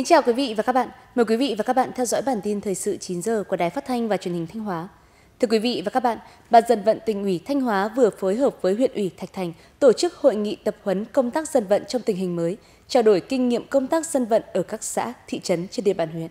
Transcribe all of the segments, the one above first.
Kính chào quý vị và các bạn. Mời quý vị và các bạn theo dõi bản tin thời sự 9 giờ của Đài Phát thanh và Truyền hình Thanh Hóa. Thưa quý vị và các bạn, Ban dân vận tỉnh ủy Thanh Hóa vừa phối hợp với huyện ủy Thạch Thành tổ chức hội nghị tập huấn công tác dân vận trong tình hình mới, trao đổi kinh nghiệm công tác dân vận ở các xã, thị trấn trên địa bàn huyện.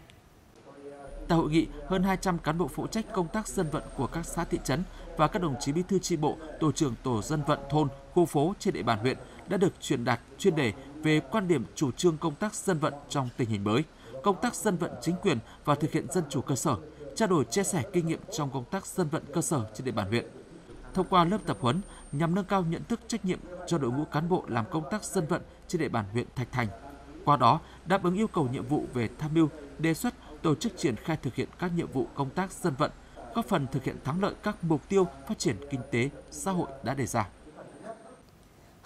Tại hội nghị, hơn 200 cán bộ phụ trách công tác dân vận của các xã thị trấn và các đồng chí bí thư tri bộ, tổ trưởng tổ dân vận thôn, khu phố trên địa bàn huyện đã được truyền đạt chuyên đề về quan điểm chủ trương công tác dân vận trong tình hình mới, công tác dân vận chính quyền và thực hiện dân chủ cơ sở, trao đổi chia sẻ kinh nghiệm trong công tác dân vận cơ sở trên địa bàn huyện. Thông qua lớp tập huấn nhằm nâng cao nhận thức trách nhiệm cho đội ngũ cán bộ làm công tác dân vận trên địa bàn huyện Thạch Thành. Qua đó, đáp ứng yêu cầu nhiệm vụ về tham mưu, đề xuất, tổ chức triển khai thực hiện các nhiệm vụ công tác dân vận, góp phần thực hiện thắng lợi các mục tiêu phát triển kinh tế, xã hội đã đề ra.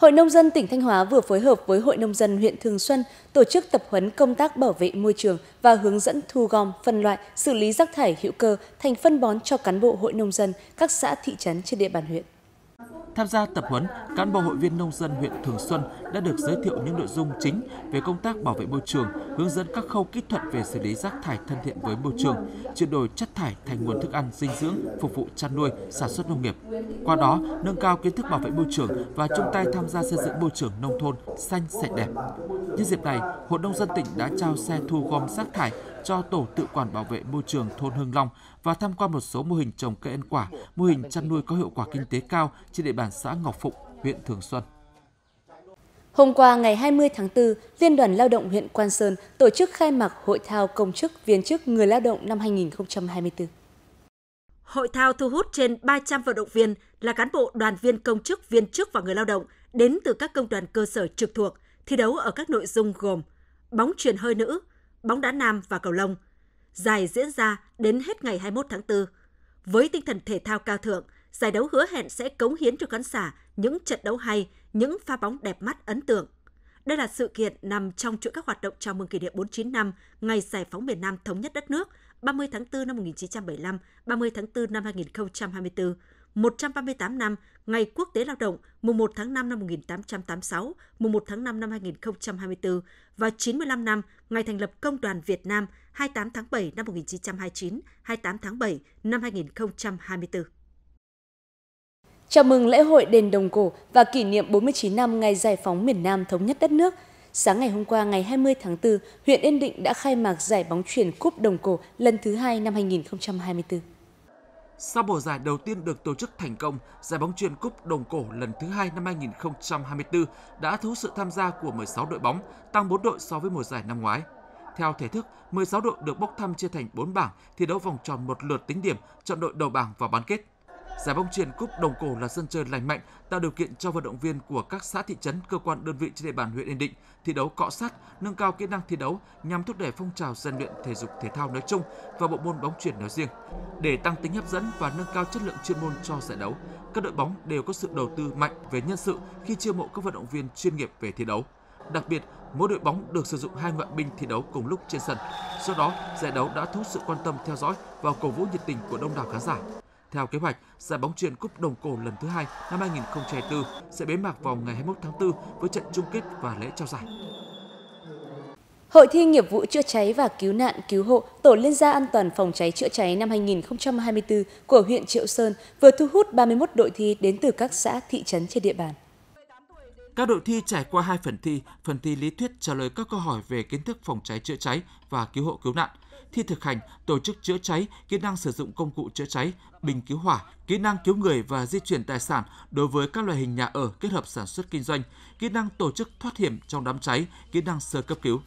Hội Nông dân tỉnh Thanh Hóa vừa phối hợp với Hội Nông dân huyện Thường Xuân tổ chức tập huấn công tác bảo vệ môi trường và hướng dẫn thu gom, phân loại, xử lý rác thải hữu cơ thành phân bón cho cán bộ hội nông dân các xã thị trấn trên địa bàn huyện. Tham gia tập huấn, cán bộ hội viên nông dân huyện Thường Xuân đã được giới thiệu những nội dung chính về công tác bảo vệ môi trường, hướng dẫn các khâu kỹ thuật về xử lý rác thải thân thiện với môi trường, chuyển đổi chất thải thành nguồn thức ăn dinh dưỡng phục vụ chăn nuôi, sản xuất nông nghiệp. Qua đó, nâng cao kiến thức bảo vệ môi trường và chung tay tham gia xây dựng môi trường nông thôn xanh sạch đẹp. Nhân dịp này, Hội nông dân tỉnh đã trao xe thu gom rác thải cho tổ tự quản bảo vệ môi trường thôn Hưng Long và tham quan một số mô hình trồng cây ăn quả, mô hình chăn nuôi có hiệu quả kinh tế cao trên địa bàn xã Ngọc Phụng, huyện Thường Xuân. Hôm qua ngày 20 tháng 4, Liên đoàn Lao động huyện Quan Sơn tổ chức khai mạc Hội thao Công chức Viên chức Người Lao động năm 2024. Hội thao thu hút trên 300 vận động viên là cán bộ, đoàn viên công chức, viên chức và người lao động đến từ các công đoàn cơ sở trực thuộc, thi đấu ở các nội dung gồm bóng truyền hơi nữ, bóng đá nam và cầu lông. Giải diễn ra đến hết ngày 21 tháng 4. Với tinh thần thể thao cao thượng, giải đấu hứa hẹn sẽ cống hiến cho khán giả những trận đấu hay, những pha bóng đẹp mắt ấn tượng. Đây là sự kiện nằm trong chuỗi các hoạt động chào mừng kỷ niệm 49 năm ngày giải phóng miền Nam thống nhất đất nước 30 tháng 4 năm 1975, 30 tháng 4 năm 2024, 138 năm Ngày Quốc tế Lao động mùng 1 tháng 5 năm 1886, mùng 1 tháng 5 năm 2024 và 95 năm Ngày thành lập Công đoàn Việt Nam 28 tháng 7 năm 1929, 28 tháng 7 năm 2024. Chào mừng lễ hội Đền Đồng Cổ và kỷ niệm 49 năm ngày giải phóng miền Nam thống nhất đất nước. Sáng ngày hôm qua ngày 20 tháng 4, huyện Yên Định đã khai mạc giải bóng chuyển Cúp Đồng Cổ lần thứ hai năm 2024. Sau mùa giải đầu tiên được tổ chức thành công, giải bóng chuyền Cúp Đồng Cổ lần thứ hai năm 2024 đã thu hút sự tham gia của 16 đội bóng, tăng 4 đội so với mùa giải năm ngoái. Theo thể thức, 16 đội được bốc thăm chia thành 4 bảng, thi đấu vòng tròn một lượt tính điểm, chọn đội đầu bảng vào bán kết. Giải bóng chuyền cúp Đồng Cổ là sân chơi lành mạnh, tạo điều kiện cho vận động viên của các xã thị trấn, cơ quan đơn vị trên địa bàn huyện Yên Định thi đấu cọ sát, nâng cao kỹ năng thi đấu nhằm thúc đẩy phong trào rèn luyện thể dục thể thao nói chung và bộ môn bóng chuyền nói riêng. Để tăng tính hấp dẫn và nâng cao chất lượng chuyên môn cho giải đấu, các đội bóng đều có sự đầu tư mạnh về nhân sự khi chiêu mộ các vận động viên chuyên nghiệp về thi đấu. Đặc biệt, mỗi đội bóng được sử dụng hai ngoại binh thi đấu cùng lúc trên sân. Do đó, giải đấu đã thu hút sự quan tâm theo dõi và cổ vũ nhiệt tình của đông đảo khán giả. Theo kế hoạch, giải bóng chuyền Cúp Đồng Cổ lần thứ hai năm 2024 sẽ bế mạc vào ngày 21 tháng 4 với trận chung kết và lễ trao giải. Hội thi nghiệp vụ chữa cháy và cứu nạn cứu hộ Tổ liên gia an toàn phòng cháy chữa cháy năm 2024 của huyện Triệu Sơn vừa thu hút 31 đội thi đến từ các xã thị trấn trên địa bàn. Các đội thi trải qua hai phần thi, phần thi lý thuyết trả lời các câu hỏi về kiến thức phòng cháy chữa cháy và cứu hộ cứu nạn, thi thực hành, tổ chức chữa cháy, kỹ năng sử dụng công cụ chữa cháy, bình cứu hỏa, kỹ năng cứu người và di chuyển tài sản đối với các loại hình nhà ở kết hợp sản xuất kinh doanh, kỹ năng tổ chức thoát hiểm trong đám cháy, kỹ năng sơ cấp cứu.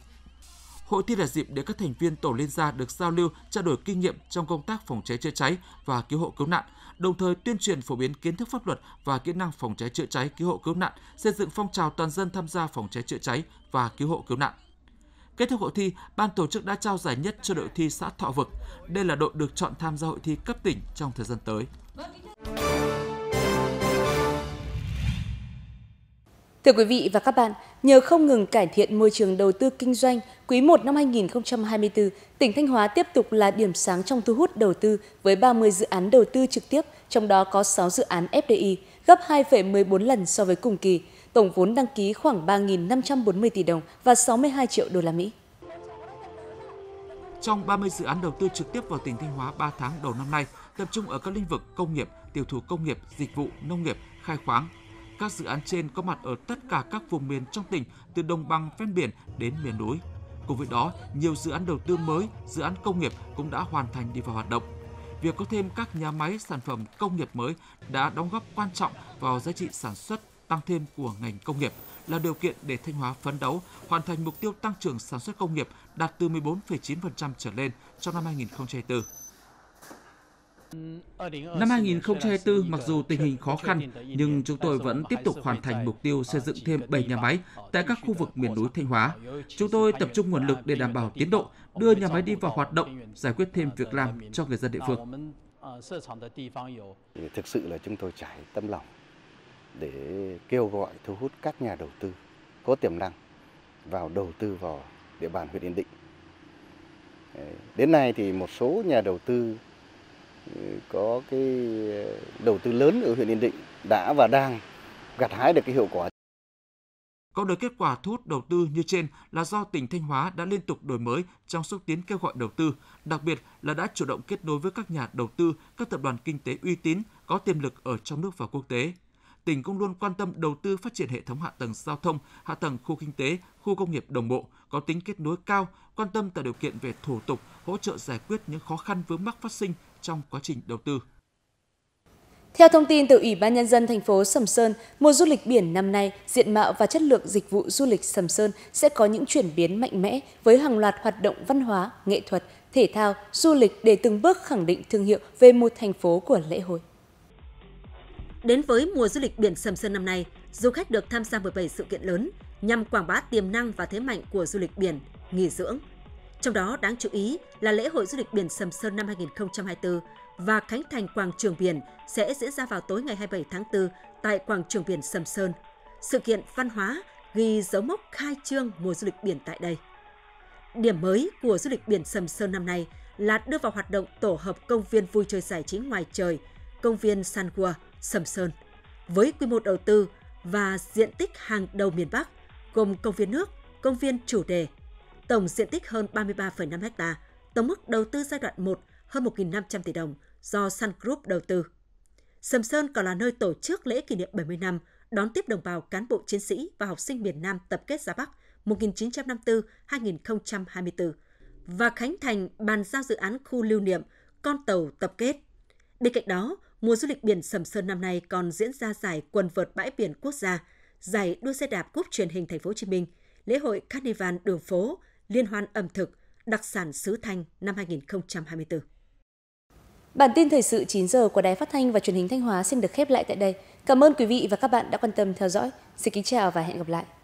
Hội thi là dịp để các thành viên tổ liên gia được giao lưu, trao đổi kinh nghiệm trong công tác phòng cháy chữa cháy và cứu hộ cứu nạn, đồng thời tuyên truyền phổ biến kiến thức pháp luật và kỹ năng phòng cháy chữa cháy, cứu hộ cứu nạn, xây dựng phong trào toàn dân tham gia phòng cháy chữa cháy và cứu hộ cứu nạn. Kết thúc hội thi, ban tổ chức đã trao giải nhất cho đội thi xã Thọ Vực. Đây là đội được chọn tham gia hội thi cấp tỉnh trong thời gian tới. Thưa quý vị và các bạn, nhờ không ngừng cải thiện môi trường đầu tư kinh doanh, quý 1 năm 2024, tỉnh Thanh Hóa tiếp tục là điểm sáng trong thu hút đầu tư với 30 dự án đầu tư trực tiếp, trong đó có 6 dự án FDI, gấp 2,14 lần so với cùng kỳ tổng vốn đăng ký khoảng 3.540 tỷ đồng và 62 triệu đô la Mỹ. Trong 30 dự án đầu tư trực tiếp vào tỉnh Thanh Hóa 3 tháng đầu năm nay, tập trung ở các lĩnh vực công nghiệp, tiểu thủ công nghiệp, dịch vụ, nông nghiệp, khai khoáng. Các dự án trên có mặt ở tất cả các vùng miền trong tỉnh, từ đồng bằng ven biển đến miền núi. Cùng với đó, nhiều dự án đầu tư mới, dự án công nghiệp cũng đã hoàn thành đi vào hoạt động. Việc có thêm các nhà máy sản phẩm công nghiệp mới đã đóng góp quan trọng vào giá trị sản xuất tăng thêm của ngành công nghiệp là điều kiện để Thanh Hóa phấn đấu hoàn thành mục tiêu tăng trưởng sản xuất công nghiệp đạt từ 14,9% trở lên trong năm 2024. Năm 2024, mặc dù tình hình khó khăn, nhưng chúng tôi vẫn tiếp tục hoàn thành mục tiêu xây dựng thêm 7 nhà máy tại các khu vực miền núi Thanh Hóa. Chúng tôi tập trung nguồn lực để đảm bảo tiến độ, đưa nhà máy đi vào hoạt động, giải quyết thêm việc làm cho người dân địa phương. Thực sự là chúng tôi trải tâm lòng để kêu gọi thu hút các nhà đầu tư có tiềm năng vào đầu tư vào địa bàn huyện Yên Định. Đến nay thì một số nhà đầu tư ừ, có cái đầu tư lớn ở huyện Yên Định đã và đang gặt hái được cái hiệu quả. Có được kết quả thu hút đầu tư như trên là do tỉnh Thanh Hóa đã liên tục đổi mới trong xúc tiến kêu gọi đầu tư, đặc biệt là đã chủ động kết nối với các nhà đầu tư, các tập đoàn kinh tế uy tín có tiềm lực ở trong nước và quốc tế tỉnh cũng luôn quan tâm đầu tư phát triển hệ thống hạ tầng giao thông, hạ tầng khu kinh tế, khu công nghiệp đồng bộ, có tính kết nối cao, quan tâm tạo điều kiện về thủ tục, hỗ trợ giải quyết những khó khăn vướng mắc phát sinh trong quá trình đầu tư. Theo thông tin từ Ủy ban Nhân dân thành phố Sầm Sơn, mùa du lịch biển năm nay, diện mạo và chất lượng dịch vụ du lịch Sầm Sơn sẽ có những chuyển biến mạnh mẽ với hàng loạt hoạt động văn hóa, nghệ thuật, thể thao, du lịch để từng bước khẳng định thương hiệu về một thành phố của lễ hội. Đến với mùa du lịch biển Sầm Sơn năm nay, du khách được tham gia 17 sự kiện lớn nhằm quảng bá tiềm năng và thế mạnh của du lịch biển, nghỉ dưỡng. Trong đó đáng chú ý là lễ hội du lịch biển Sầm Sơn năm 2024 và khánh thành quảng trường biển sẽ diễn ra vào tối ngày 27 tháng 4 tại quảng trường biển Sầm Sơn. Sự kiện văn hóa ghi dấu mốc khai trương mùa du lịch biển tại đây. Điểm mới của du lịch biển Sầm Sơn năm nay là đưa vào hoạt động tổ hợp công viên vui chơi giải trí ngoài trời – công viên San Gua, Sầm Sơn. Với quy mô đầu tư và diện tích hàng đầu miền Bắc, gồm công viên nước, công viên chủ đề, tổng diện tích hơn 33,5 ha, tổng mức đầu tư giai đoạn 1 hơn 1.500 tỷ đồng do Sun Group đầu tư. Sầm Sơn còn là nơi tổ chức lễ kỷ niệm 70 năm đón tiếp đồng bào cán bộ chiến sĩ và học sinh miền Nam tập kết ra Bắc 1954-2024 và khánh thành bàn giao dự án khu lưu niệm con tàu tập kết. Bên cạnh đó, mùa du lịch biển Sầm Sơn năm nay còn diễn ra giải quần vợt bãi biển quốc gia, giải đua xe đạp cúp truyền hình Thành phố Hồ Chí Minh, lễ hội Carnival đường phố, liên hoan ẩm thực, đặc sản xứ Thanh năm 2024. Bản tin thời sự 9 giờ của Đài Phát thanh và Truyền hình Thanh Hóa xin được khép lại tại đây. Cảm ơn quý vị và các bạn đã quan tâm theo dõi. Xin kính chào và hẹn gặp lại.